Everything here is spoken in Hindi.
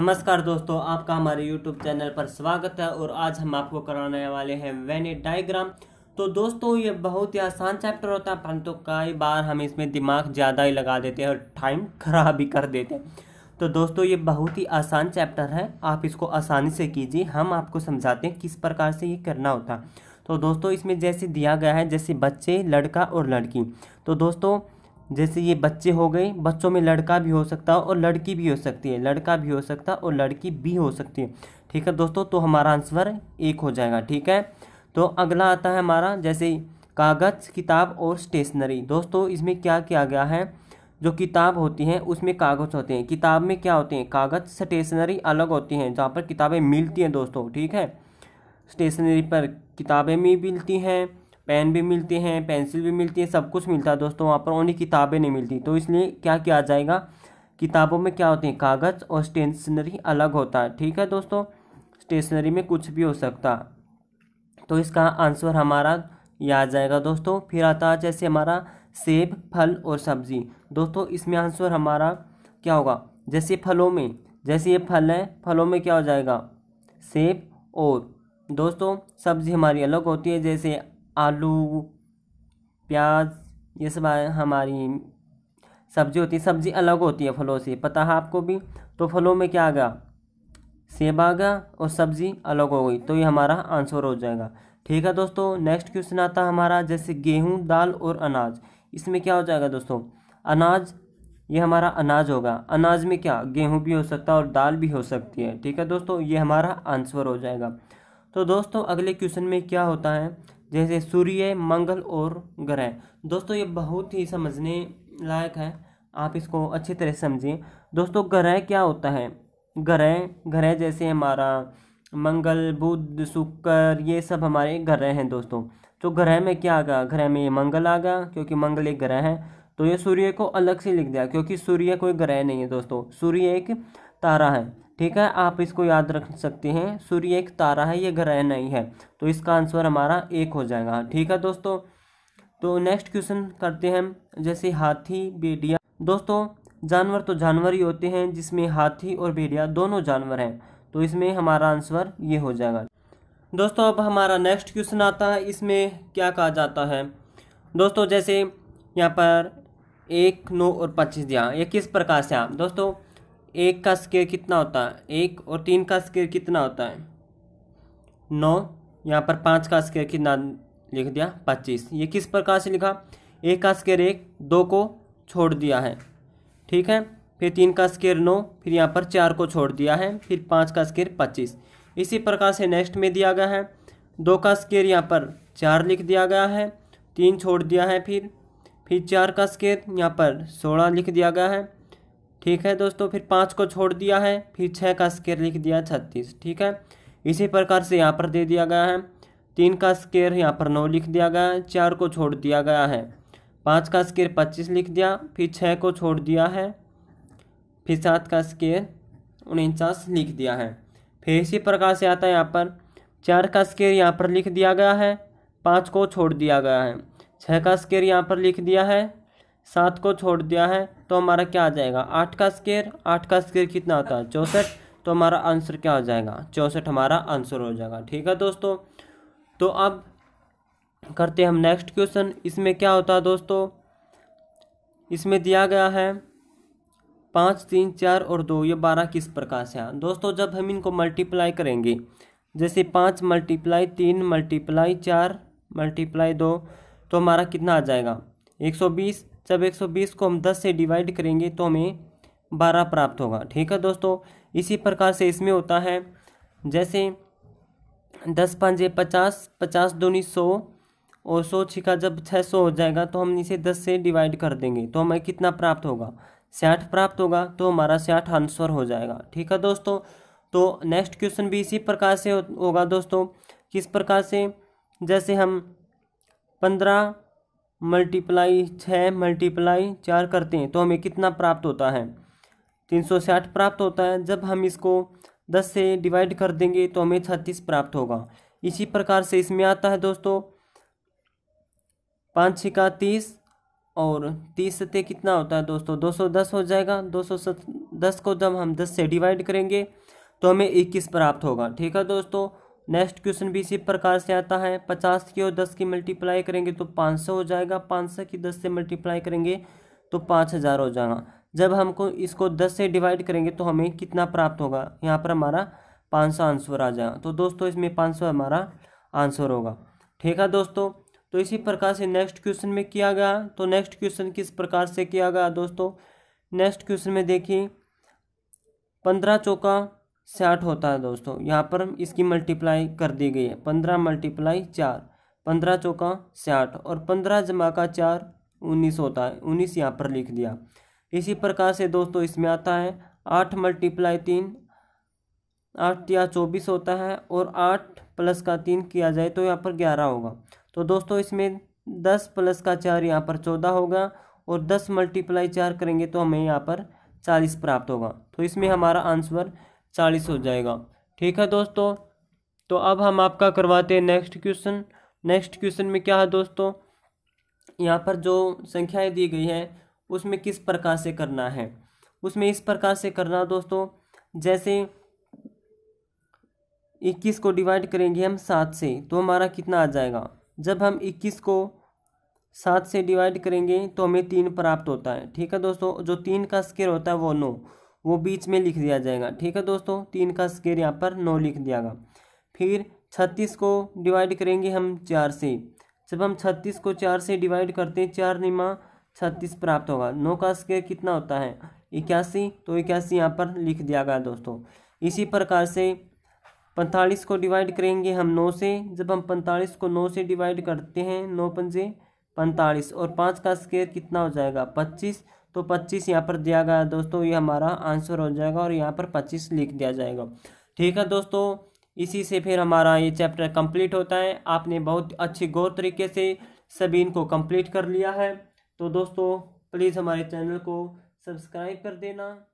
नमस्कार दोस्तों आपका हमारे YouTube चैनल पर स्वागत है और आज हम आपको कराने वाले हैं ए डायग्राम तो दोस्तों ये बहुत ही आसान चैप्टर होता है परंतु कई बार हम इसमें दिमाग ज़्यादा ही लगा देते हैं और टाइम खराब भी कर देते हैं तो दोस्तों ये बहुत ही आसान चैप्टर है आप इसको आसानी से कीजिए हम आपको समझाते हैं किस प्रकार से ये करना होता तो दोस्तों इसमें जैसे दिया गया है जैसे बच्चे लड़का और लड़की तो दोस्तों जैसे ये बच्चे हो गए बच्चों में लड़का भी हो सकता है और लड़की भी हो सकती है लड़का भी हो सकता है और लड़की भी हो सकती है ठीक है दोस्तों तो हमारा आंसर एक हो जाएगा ठीक है तो अगला आता है हमारा जैसे कागज़ किताब और स्टेशनरी दोस्तों इसमें क्या किया गया है जो किताब होती है उसमें कागज़ होते हैं किताब में क्या होते हैं कागज़ स्टेशनरी अलग होती हैं जहाँ पर किताबें मिलती हैं दोस्तों ठीक है स्टेशनरी पर किताबें भी मिलती हैं पेन भी मिलते हैं पेंसिल भी मिलती है सब कुछ मिलता है दोस्तों वहाँ पर ओनली किताबें नहीं मिलती तो इसलिए क्या किया जाएगा किताबों में क्या होती हैं कागज़ और स्टेशनरी अलग होता है ठीक है दोस्तों स्टेशनरी में कुछ भी हो सकता तो इसका आंसर हमारा ये आ जाएगा दोस्तों फिर आता है जैसे हमारा सेब फल और सब्जी दोस्तों इसमें आंसर हमारा क्या होगा जैसे फलों में जैसे ये फल है फलों में क्या हो जाएगा सेब और दोस्तों सब्जी हमारी अलग होती है जैसे आलू प्याज ये सब हमारी सब्जी होती है सब्जी अलग होती है फलों से पता है आपको भी तो फलों में क्या आ गया सेब आ गया और सब्जी अलग हो गई तो ये हमारा आंसर हो जाएगा ठीक है दोस्तों नेक्स्ट क्वेश्चन आता है हमारा जैसे गेहूँ दाल और अनाज इसमें क्या हो जाएगा दोस्तों अनाज ये हमारा अनाज होगा अनाज में क्या गेहूँ भी हो सकता है और दाल भी हो सकती है ठीक है दोस्तों ये हमारा आंसर हो जाएगा तो दोस्तों अगले क्वेश्चन में क्या होता है जैसे सूर्य मंगल और ग्रह दोस्तों ये बहुत ही समझने लायक है आप इसको अच्छी तरह समझिए दोस्तों ग्रह क्या होता है ग्रह ग्रह जैसे हमारा मंगल बुध शुक्र ये सब हमारे ग्रह हैं दोस्तों तो ग्रह में क्या आ गया ग्रह में ये मंगल आ गया क्योंकि मंगल एक ग्रह है तो ये सूर्य को अलग से लिख दिया क्योंकि सूर्य कोई ग्रह नहीं है दोस्तों सूर्य एक तारा है ठीक है आप इसको याद रख सकते हैं सूर्य एक तारा है ये ग्रह नहीं है तो इसका आंसर हमारा एक हो जाएगा ठीक है दोस्तों तो नेक्स्ट क्वेश्चन करते हैं जैसे हाथी भेड़िया दोस्तों जानवर तो जानवर ही होते हैं जिसमें हाथी और भेड़िया दोनों जानवर हैं तो इसमें हमारा आंसर ये हो जाएगा दोस्तों अब हमारा नेक्स्ट क्वेश्चन आता है इसमें क्या कहा जाता है दोस्तों जैसे यहाँ पर एक नौ और पच्चीस दिया ये किस प्रकार से आप दोस्तों एक का स्केयर कितना होता है एक और तीन का स्केयर कितना होता है नौ यहाँ पर पाँच का स्केयर कितना लिख दिया पच्चीस ये किस प्रकार से लिखा एक का स्केयर एक दो को छोड़ दिया है ठीक है फिर तीन का स्केयर नौ फिर यहाँ पर चार को छोड़ दिया है फिर पाँच का स्केयर पच्चीस इसी प्रकार से नेक्स्ट में दिया गया है दो का स्केयर यहाँ पर चार लिख दिया गया है तीन छोड़ दिया है फिर फिर चार का स्केयर यहाँ पर सोलह लिख दिया गया है ठीक है दोस्तों फिर पाँच को छोड़ दिया है फिर छः का स्केयर लिख दिया छत्तीस ठीक है इसी प्रकार से यहाँ पर दे दिया गया है तीन का स्केयर यहाँ पर नौ लिख दिया गया है चार को छोड़ दिया गया है पाँच का स्केयर पच्चीस लिख दिया फिर छः को छोड़ दिया है फिर सात का स्केयर उनचास लिख दिया है फिर इसी प्रकार से आता है यहाँ पर चार का स्केयर यहाँ पर लिख दिया गया है पाँच को छोड़ दिया गया है छः का स्केयर यहाँ पर लिख दिया है सात को छोड़ दिया है तो हमारा क्या आ जाएगा आठ का स्केयर आठ का स्केयर कितना होता है चौंसठ तो हमारा आंसर क्या हो जाएगा चौंसठ हमारा आंसर हो जाएगा ठीक है दोस्तों तो अब करते हैं हम नेक्स्ट क्वेश्चन इसमें क्या होता है दोस्तों इसमें दिया गया है पाँच तीन चार और दो ये बारह किस प्रकार से है दोस्तों जब हम इनको मल्टीप्लाई करेंगे जैसे पाँच मल्टीप्लाई तीन मल्टीप्लाई चार मल्टीप्लाई दो तो हमारा कितना आ जाएगा एक सौ बीस जब 120 को हम 10 से डिवाइड करेंगे तो हमें 12 प्राप्त होगा ठीक है दोस्तों इसी प्रकार से इसमें होता है जैसे दस पाँच पचास पचास दूनी सौ और सौ छिका जब छः सौ हो जाएगा तो हम इसे दस से डिवाइड कर देंगे तो हमें कितना प्राप्त होगा साठ प्राप्त होगा तो हमारा साठ आंसर हो जाएगा ठीक है दोस्तों तो नेक्स्ट क्वेश्चन भी इसी प्रकार से होगा दोस्तों किस प्रकार से जैसे हम पंद्रह मल्टीप्लाई छः मल्टीप्लाई चार करते हैं तो हमें कितना प्राप्त होता है तीन सौ साठ प्राप्त होता है जब हम इसको दस से डिवाइड कर देंगे तो हमें छत्तीस प्राप्त होगा इसी प्रकार से इसमें आता है दोस्तों पाँच छिका तीस और तीस सत्य कितना होता है दोस्तों दो सौ दस हो जाएगा दो सौ दस को जब हम दस से डिवाइड करेंगे तो हमें इक्कीस प्राप्त होगा ठीक है दोस्तों नेक्स्ट क्वेश्चन भी इसी प्रकार से आता है पचास की और दस की मल्टीप्लाई करेंगे तो पाँच सौ हो जाएगा पाँच सौ की दस से मल्टीप्लाई करेंगे तो पाँच हज़ार हो जाएगा जब हमको इसको दस से डिवाइड करेंगे तो हमें कितना प्राप्त होगा यहाँ पर हमारा पाँच सौ आंसर आ जाएगा तो दोस्तों इसमें पाँच सौ हमारा आंसर होगा ठीक है दोस्तों तो इसी प्रकार से नेक्स्ट क्वेश्चन में किया गया तो नेक्स्ट क्वेश्चन किस प्रकार से किया गया दोस्तों नेक्स्ट क्वेश्चन में देखिए पंद्रह चौका साठ होता है दोस्तों यहाँ पर इसकी मल्टीप्लाई कर दी गई है पंद्रह मल्टीप्लाई चार पंद्रह चौका साठ और पंद्रह जमा का चार उन्नीस होता है उन्नीस यहाँ पर लिख दिया इसी प्रकार से दोस्तों इसमें आता है आठ मल्टीप्लाई तीन आठ या चौबीस होता है और आठ प्लस का तीन किया जाए तो यहाँ पर ग्यारह होगा तो दोस्तों इसमें दस प्लस का चार यहाँ पर चौदह होगा और दस मल्टीप्लाई चार करेंगे तो हमें यहाँ पर चालीस प्राप्त होगा तो इसमें हमारा आंसर चालीस हो जाएगा ठीक है दोस्तों तो अब हम आपका करवाते हैं नेक्स्ट क्वेश्चन नेक्स्ट क्वेश्चन में क्या है दोस्तों यहाँ पर जो संख्याएं दी गई हैं उसमें किस प्रकार से करना है उसमें इस प्रकार से करना दोस्तों जैसे इक्कीस को डिवाइड करेंगे हम सात से तो हमारा कितना आ जाएगा जब हम इक्कीस को सात से डिवाइड करेंगे तो हमें तीन प्राप्त होता है ठीक है दोस्तों जो तीन का स्केयर होता है वो नौ वो बीच में लिख दिया जाएगा ठीक है दोस्तों तीन का स्केयर यहाँ पर नौ लिख दिया गया फिर छत्तीस को डिवाइड करेंगे हम चार से जब हम छत्तीस को चार से डिवाइड करते हैं चार निमा छत्तीस प्राप्त होगा नौ का स्केयर कितना होता है इक्यासी तो इक्यासी यहाँ पर लिख दिया गया दोस्तों इसी प्रकार से पैंतालीस को डिवाइड करेंगे हम नौ से जब हम पैंतालीस को नौ से डिवाइड करते हैं नौ पंजे पैंतालीस और पाँच का स्केयर कितना हो जाएगा पच्चीस तो पच्चीस यहाँ पर दिया गया दोस्तों ये हमारा आंसर हो जाएगा और यहाँ पर पच्चीस लिख दिया जाएगा ठीक है दोस्तों इसी से फिर हमारा ये चैप्टर कंप्लीट होता है आपने बहुत अच्छे गौर तरीके से सभी इनको कंप्लीट कर लिया है तो दोस्तों प्लीज़ हमारे चैनल को सब्सक्राइब कर देना